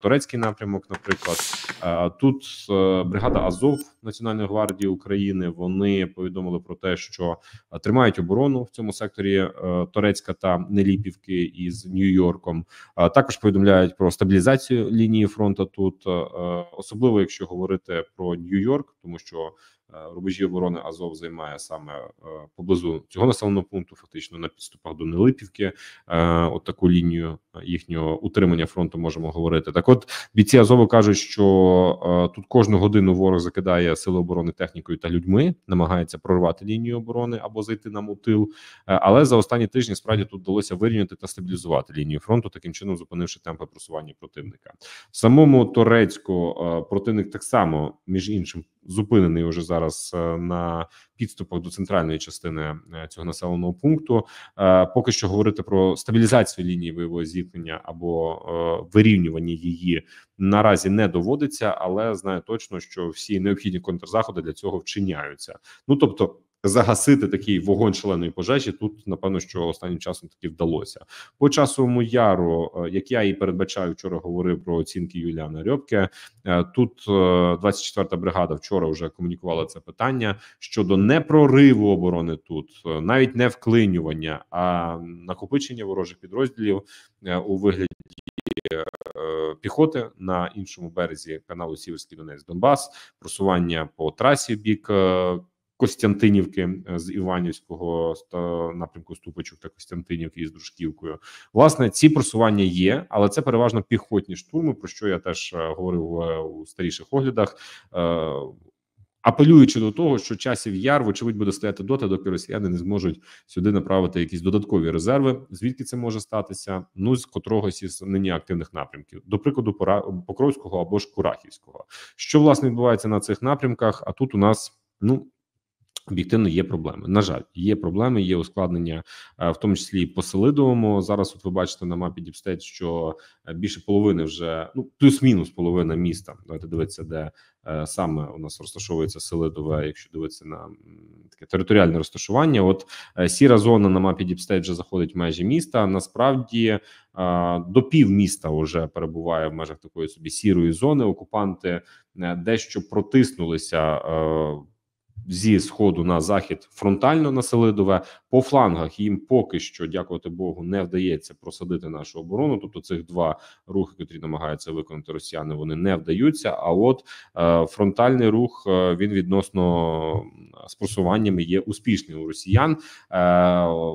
турецький напрямок, наприклад, е, тут е, бригада Азов Національної гвардії України вони повідомили про те, що е, тримають оборону в цьому секторі Торецька та Неліпівки із Нью-Йорком. Також повідомляють про стабілізацію лінії фронту. Тут особливо якщо говорити про Нью-Йорк, тому що Е, рубежі оборони Азов займає саме е, поблизу цього населеного пункту, фактично на підступах до Нелипівки. Е, от таку лінію їхнього утримання фронту можемо говорити. Так, от бійці Азову кажуть, що тут кожну годину ворог закидає сили оборони технікою та людьми, намагається прорвати лінію оборони або зайти нам у тил. Але за останні тижні справді тут вдалося вирівняти та стабілізувати лінію фронту, таким чином зупинивши темпи просування противника. В самому Торецьку противник так само між іншим зупинений уже зараз зараз е, на підступах до центральної частини е, цього населеного пункту. Е, поки що говорити про стабілізацію лінії бойового зіткнення або вирівнювання її наразі не доводиться, але знаю точно, що всі необхідні контрзаходи для цього вчиняються. Ну тобто загасити такий вогонь шаленої пожежі. Тут напевно, що останнім часом таки вдалося по часовому яру, е, як я і передбачаю, вчора говорив про оцінки Юліана Рьопке. Тут 24-та е, бригада вчора вже комунікувала це питання щодо непрориву оборони тут, е, навіть не вклинювання, а накопичення ворожих підрозділів у вигляді. Піхоти на іншому березі каналу Сіверський Донець Донбас, просування по трасі бік Костянтинівки е, з Іванівського напрямку Ступочок та Костянтинівки із Дружківкою. Власне, ці просування є, але це переважно піхотні штурми, про що я теж е, говорив е, у старіших оглядах. Апелюючи до того, що часів яр, вочевидь, буде стояти доти, доки росіяни не зможуть сюди направити якісь додаткові резерви, звідки це може статися? Ну з котрогось із нині активних напрямків, до прикладу, Покровського або ж Курахівського. Що власне відбувається на цих напрямках? А тут у нас ну Об'єктивно є проблеми. На жаль, є проблеми, є ускладнення, е, в тому числі і по селидовому. Зараз от ви бачите на мапі Діпстейт, що е, більше половини вже ну плюс-мінус половина міста. Давайте дивитися, де е, саме у нас розташовується селидове, якщо дивитися на таке територіальне розташування. От сіра зона на мапі Діпстейт вже заходить в межі міста. Насправді до пів міста вже перебуває в межах такої собі сірої зони. Окупанти дещо протиснулися зі сходу на захід фронтально населидове по флангах їм поки що, дякувати Богу, не вдається просадити нашу оборону. Тобто цих два рухи, котрі намагаються виконати росіяни, вони не вдаються. А от е, фронтальний рух е, він відносно з просуваннями є успішний у росіян. Е,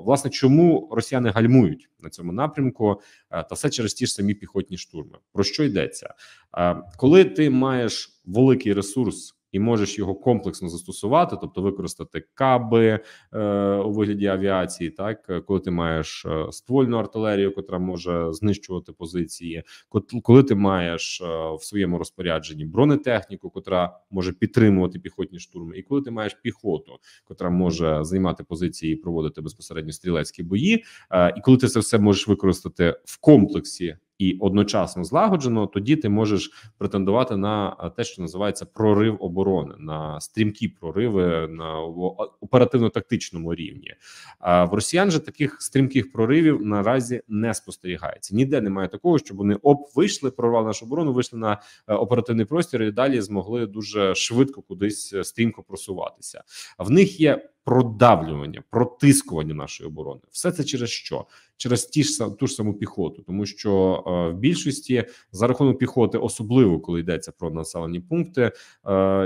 власне, чому росіяни гальмують на цьому напрямку? Е, та все через ті ж самі піхотні штурми. Про що йдеться? Е, коли ти маєш великий ресурс? і можеш його комплексно застосувати, тобто використати каби е, у вигляді авіації, так е, коли ти маєш е, ствольну артилерію, котра може знищувати позиції, коли ти маєш е, в своєму розпорядженні бронетехніку, котра може підтримувати піхотні штурми, і коли ти маєш піхоту, котра може займати позиції і проводити безпосередньо стрілецькі бої, е, і коли ти це все можеш використати в комплексі і одночасно злагоджено, тоді ти можеш претендувати на е, те, що називається прорив оборони, на стрімкі прориви на оперативно-тактичному рівні. А е, в росіян же таких стрімких проривів наразі не спостерігається. Ніде немає такого, щоб вони оп вийшли, прорвали нашу оборону, вийшли на е, оперативний простір і далі змогли дуже швидко кудись стрімко просуватися. В них є. Продавлювання, протискування нашої оборони, все це через що? Через ті ж ту ж саму піхоту, тому що Е, в більшості за рахунок піхоти, особливо коли йдеться про населені пункти. Е,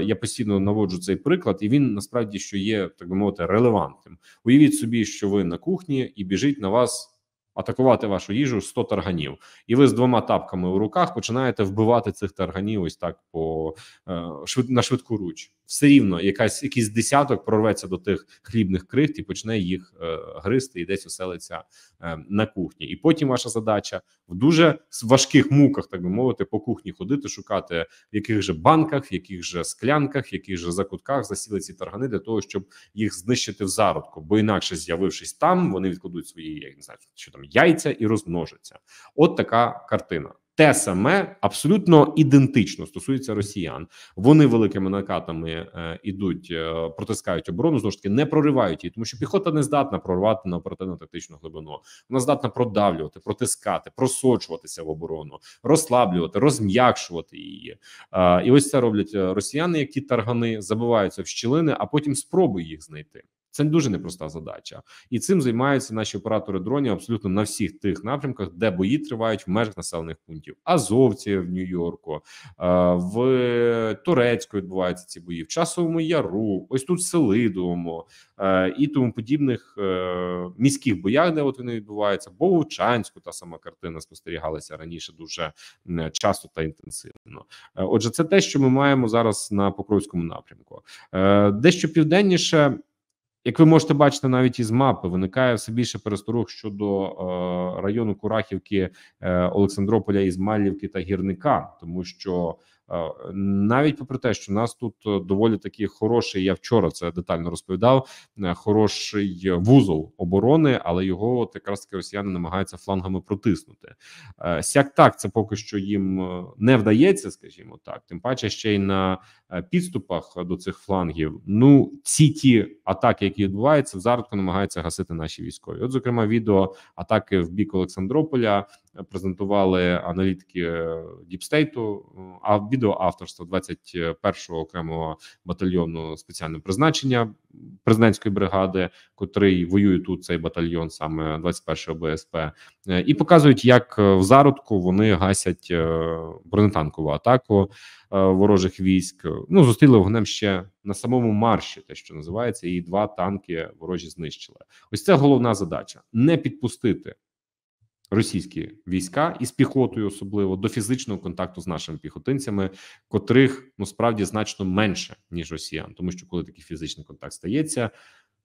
я постійно наводжу цей приклад, і він насправді що є так би мовити релевантним. Уявіть собі, що ви на кухні і біжить на вас атакувати вашу їжу 100 тарганів, і ви з двома тапками у руках починаєте вбивати цих тарганів. Ось так по е, швид на швидку руч. Все рівно якась якийсь десяток прорветься до тих хлібних крихт і почне їх е, гризти і десь оселиться е, на кухні. І потім ваша задача в дуже важких муках, так би мовити, по кухні ходити, шукати в яких же банках, в яких же склянках, в яких же закутках засіли ці таргани для того, щоб їх знищити в зародку, бо інакше з'явившись там, вони відкладуть свої я не знаю, що там яйця і розмножаться. От така картина. Те саме абсолютно ідентично стосується росіян. Вони великими накатами е, ідуть, е, протискають оборону. знову ж таки не проривають її, тому що піхота не здатна прорвати на оперативно тактичну глибину. Вона здатна продавлювати, протискати, просочуватися в оборону, розслаблювати, розм'якшувати її. Е, і ось це роблять е, росіяни, які таргани забиваються в щілини, а потім спробують їх знайти. Це дуже непроста задача, і цим займаються наші оператори дронів абсолютно на всіх тих напрямках, де бої тривають в межах населених пунктів. Азовці в Нью-Йорку, е, в Турецьку відбуваються ці бої в часовому яру. Ось тут Селидовому е, і тому подібних е, міських боях, де от вони відбуваються, бо Вовчанську та сама картина спостерігалася раніше дуже часто та інтенсивно. Отже, це те, що ми маємо зараз на Покровському напрямку. Дещо південніше. Як ви можете бачити, навіть із мапи виникає все більше пересторог щодо е, району Курахівки, е, Олександрополя, Ізмайлівки та Гірника, тому що навіть попри те, що у нас тут е, доволі такі хороший. Я вчора це детально розповідав. Е, хороший вузол оборони, але його от якраз таки росіяни намагаються флангами протиснути. Е, сяк так це поки що їм не вдається, скажімо так. Тим паче ще й на підступах до цих флангів. Ну ці ті атаки, які відбуваються, в зародку намагаються гасити наші військові. От, зокрема, відео атаки в бік Олександрополя презентували аналітики е, Діпстейту, е, а відео авторства 21-го окремого батальйону спеціального призначення президентської бригади, котрий воює тут цей батальйон, саме 21-го БСП, е, і показують, як в зародку вони гасять бронетанкову атаку ворожих військ. Ну зустріли вогнем ще на самому марші, те, що називається, і два танки ворожі знищили. Ось це головна задача: не підпустити російські війська із піхотою, особливо до фізичного контакту з нашими піхотинцями, котрих ну справді значно менше ніж росіян, тому що коли такий фізичний контакт стається,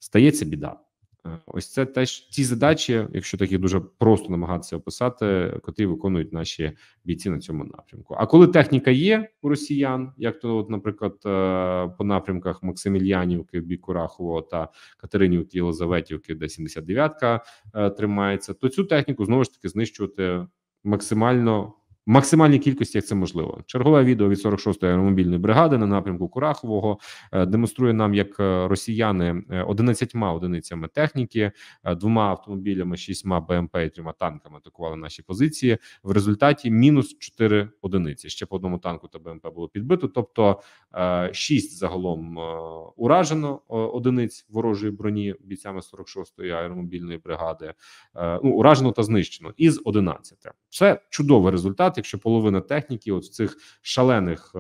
стається біда. Е, ось це теж ті задачі, якщо такі дуже просто намагатися описати, котрі виконують наші бійці на цьому напрямку. А коли техніка є у росіян, як то, от, наприклад, е, по напрямках Максимільянівки, в Бікурахово та Катеринівки Єлизаветівки, де 79-ка е, тримається, то цю техніку знову ж таки знищувати максимально максимальній кількості, як це можливо. Чергове відео від 46-ї аеромобільної бригади на напрямку Курахового е, демонструє нам, як е, росіяни 11 е, одиницями техніки, двома автомобілями, шістьма БМП і трьома танками атакували наші позиції. В результаті мінус 4 одиниці. Ще по одному танку та БМП було підбито. Тобто 6 загалом уражено одиниць ворожої броні бійцями 46-ї аеромобільної бригади. Ну уражено та знищено із 11. Це чудовий результат якщо половина техніки, от в цих шалених е,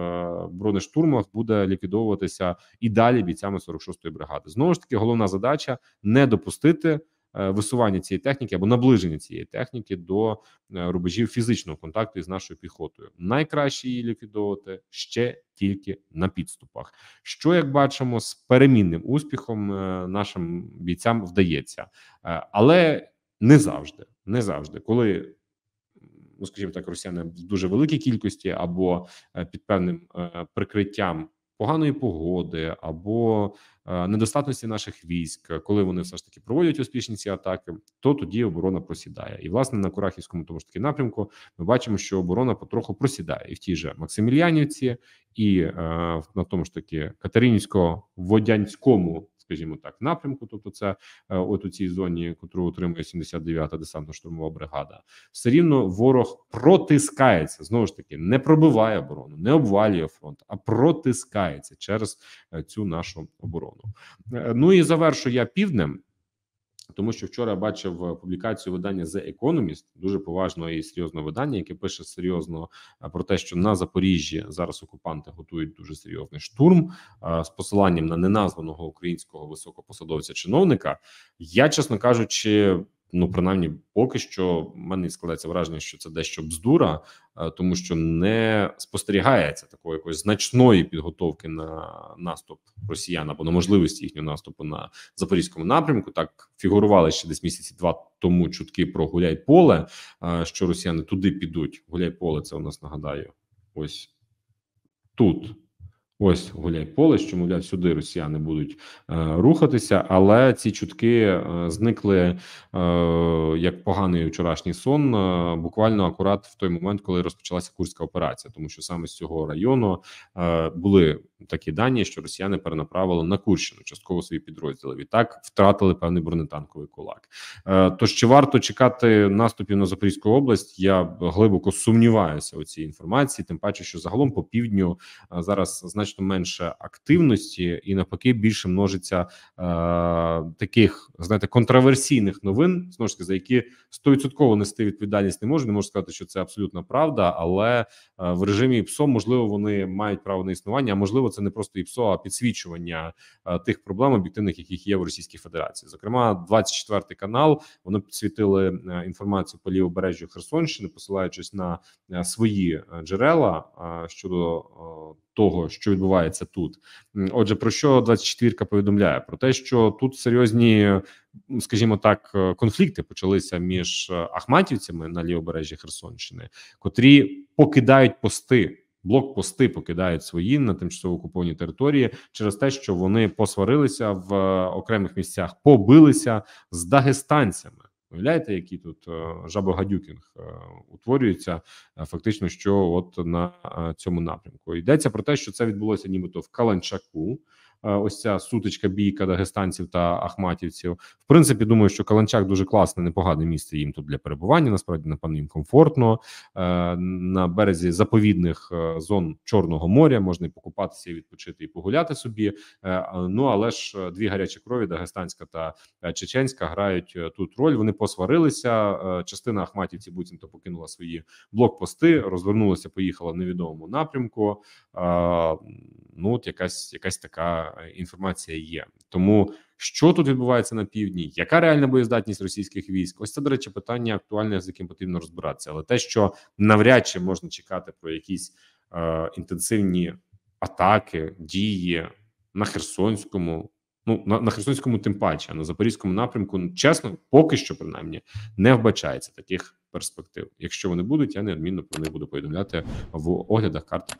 бронештурмах буде ліквідовуватися і далі бійцями 46-ї бригади. Знову ж таки, головна задача не допустити. Е, висування цієї техніки або наближення цієї техніки до е, рубежів фізичного контакту із нашою піхотою, найкраще її ліквідовувати ще тільки на підступах. Що як бачимо, з перемінним успіхом нашим бійцям вдається, але не завжди, не завжди, коли ну скажімо так, росіяни в дуже великій кількості або е, під певним е, прикриттям поганої погоди або е, недостатності наших військ, коли вони все ж таки проводять успішні ці атаки, то тоді оборона просідає. І власне на Курахівському тому ж таки напрямку ми бачимо, що оборона потроху просідає і в тій же Максимільянівці, і на тому ж таки Катеринівсько-водянському скажімо так, напрямку. Тобто, це е, от у цій зоні, яку отримує 79-та десантно-штурмова бригада, все рівно ворог протискається знову ж таки, не пробиває оборону, не обвалює фронт, а протискається через е, цю нашу оборону. Е, ну і завершу я півднем. Тому що вчора бачив е, публікацію видання The Economist, дуже поважно і серйозного видання, яке пише серйозно е, про те, що на Запоріжжі зараз окупанти готують дуже серйозний штурм е, з посиланням на неназваного українського високопосадовця чиновника. Я чесно кажучи. Ну, принаймні, поки що в мене складається враження, що це дещо бздура, е, тому що не спостерігається такої якоїсь значної підготовки на наступ росіян або на можливості їхнього наступу на запорізькому напрямку. Так фігурували ще десь місяці два тому чутки про гуляй-поле. Е, що росіяни туди підуть? Гуляй-поле це у нас нагадаю, ось тут. Ось гуляй поле, що мовляв, сюди росіяни будуть е, рухатися, але ці чутки е, зникли е, як поганий вчорашній сон, е, буквально акурат в той момент, коли розпочалася курська операція, тому що саме з цього району е, були такі дані, що росіяни перенаправили на Курщину частково свої підрозділи. Відтак втратили певний бронетанковий кулак. Е, тож чи варто чекати наступів на Запорізьку область? Я глибоко сумніваюся у цій інформації, тим паче, що загалом по півдню е, зараз значно значно менше активності, і навпаки, більше множиться е, таких знаєте контроверсійних новин, знову ж таки, за які стовідсотково нести відповідальність не можу. Не можу сказати, що це абсолютна правда, але е, в режимі ІПСО, можливо, вони мають право на існування, а можливо, це не просто ІПСО, а підсвічування е, тих проблем об'єктивних, яких є в Російській Федерації. Зокрема, 24 канал вони підсвітили е, інформацію по лівобережжю Херсонщини, посилаючись на е, свої е, джерела щодо того, що відбувається тут. Отже, про що 24-ка повідомляє? Про те, що тут серйозні, скажімо так, е, конфлікти почалися між е, ахматівцями на лівобережжі Херсонщини, котрі покидають пости. Блокпости покидають свої на тимчасово окуповані території через те, що вони посварилися в е, окремих місцях, побилися з дагестанцями. Уявляєте, який тут е, жабогадюкінг е, утворюється е, фактично, що от на цьому напрямку йдеться про те, що це відбулося, нібито в Каланчаку. Е, ось ця сутичка бійка дагестанців та ахматівців. В принципі, думаю, що Каланчак дуже класне, непогане місце їм тут для перебування. Насправді, напевно, їм комфортно е, на березі заповідних е, зон Чорного моря можна і покупатися, і відпочити і погуляти собі. Ну але ж дві гарячі крові дагестанська та чеченська грають тут роль. Вони посварилися. Частина ахматівців буцімто покинула свої блокпости, розвернулася, поїхала в невідомому напрямку. Ну, от якась якась така Е, інформація є. Тому що тут відбувається на півдні, яка реальна боєздатність російських військ? Ось це до речі, питання актуальне, з яким потрібно розбиратися, але те, що навряд чи можна чекати про якісь е, інтенсивні атаки, дії на Херсонському. Ну на, на Херсонському, тим паче а на запорізькому напрямку, ну, чесно, поки що принаймні не вбачається таких перспектив. Якщо вони будуть, я неодмінно про них буду повідомляти в оглядах карти.